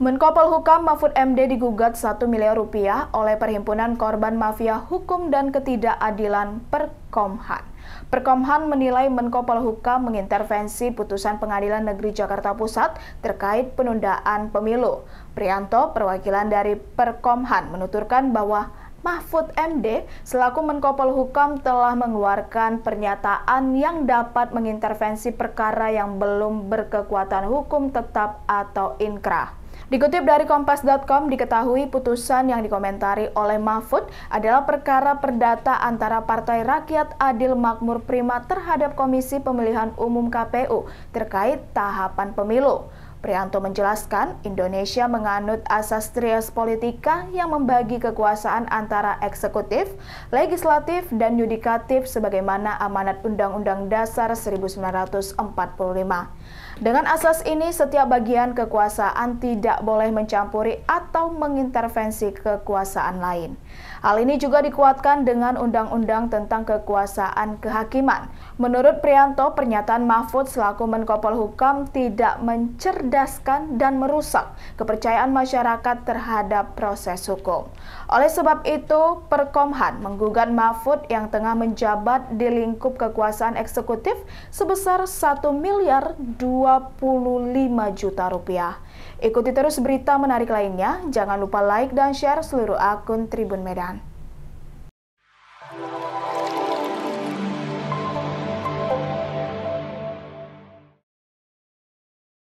Menkopol Hukam Mahfud MD digugat 1 miliar rupiah oleh Perhimpunan Korban Mafia Hukum dan Ketidakadilan Perkomhan. Perkomhan menilai Menkopol Hukam mengintervensi putusan Pengadilan Negeri Jakarta Pusat terkait penundaan pemilu. Prianto, perwakilan dari Perkomhan, menuturkan bahwa Mahfud MD selaku Menkopol Hukam telah mengeluarkan pernyataan yang dapat mengintervensi perkara yang belum berkekuatan hukum tetap atau inkrah. Dikutip dari Kompas.com diketahui putusan yang dikomentari oleh Mahfud adalah perkara perdata antara Partai Rakyat Adil Makmur Prima terhadap Komisi Pemilihan Umum KPU terkait tahapan pemilu. Prianto menjelaskan, Indonesia menganut asas trias politika yang membagi kekuasaan antara eksekutif, legislatif, dan yudikatif sebagaimana amanat Undang-Undang Dasar 1945. Dengan asas ini, setiap bagian kekuasaan tidak boleh mencampuri atau mengintervensi kekuasaan lain. Hal ini juga dikuatkan dengan Undang-Undang tentang Kekuasaan Kehakiman. Menurut Prianto, pernyataan Mahfud selaku Menko Polhukam tidak mencerdik mencerdaskan dan merusak kepercayaan masyarakat terhadap proses hukum. Oleh sebab itu, Perkomhan menggugat Mahfud yang tengah menjabat di lingkup kekuasaan eksekutif sebesar 1 miliar 25 juta rupiah. Ikuti terus berita menarik lainnya. Jangan lupa like dan share seluruh akun Tribun Medan.